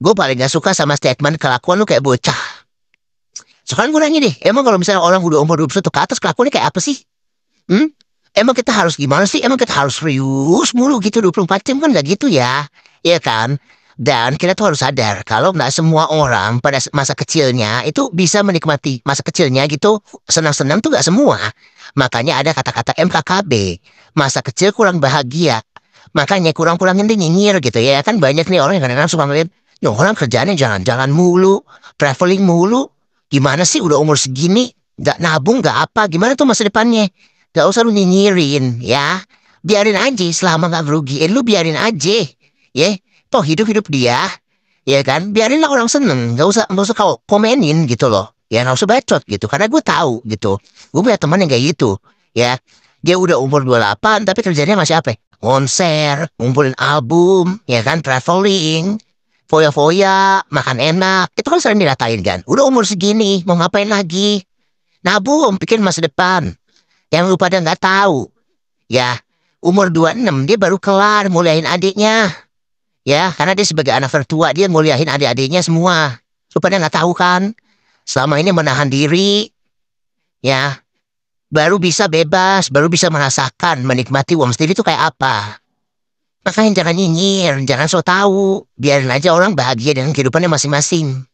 Gue paling gak suka sama statement kelakuan lu kayak bocah. Sekarang gue nanya deh, emang kalau misalnya orang udah umur 21 ke atas kelakuannya kayak apa sih? Hmm? Emang kita harus gimana sih? Emang kita harus serius mulu gitu 24 jam kan gak gitu ya? Iya kan? Dan kita tuh harus sadar kalau nggak semua orang pada masa kecilnya itu bisa menikmati masa kecilnya gitu senang-senang tuh nggak semua. Makanya ada kata-kata MKKB, masa kecil kurang bahagia. Makanya kurang-kurangin dia nyinyir gitu ya. Kan banyak nih orang yang kadang-kadang suka ngeliat, Ya orang kerjanya jangan-jangan mulu, traveling mulu. Gimana sih udah umur segini, gak nabung, gak apa, gimana tuh masa depannya? Gak usah lu nyinyirin, ya. Biarin aja selama gak rugi eh, lu biarin aja. Ya, toh hidup-hidup dia. Ya kan, biarinlah orang seneng, gak usah, gak usah kau komenin gitu loh. Ya, gak usah bacot gitu, karena gue tahu gitu. Gue punya teman yang kayak gitu, ya. Dia udah umur 28, tapi kerjanya masih apa? Ya? Konser, ngumpulin album, ya kan, traveling, foya-foya, makan enak. Itu kan sering diratain kan. Udah umur segini, mau ngapain lagi? Nabung, pikir masa depan. Yang lupa dia nggak tahu. Ya, umur 26 dia baru kelar muliain adiknya. Ya, karena dia sebagai anak tertua, dia muliain adik-adiknya semua. Lu dia nggak tahu kan? Selama ini menahan diri. Ya, baru bisa bebas, baru bisa merasakan, menikmati uang sendiri itu kayak apa. Makanya jangan nyinyir, jangan so tau. Biarin aja orang bahagia dengan kehidupannya masing-masing.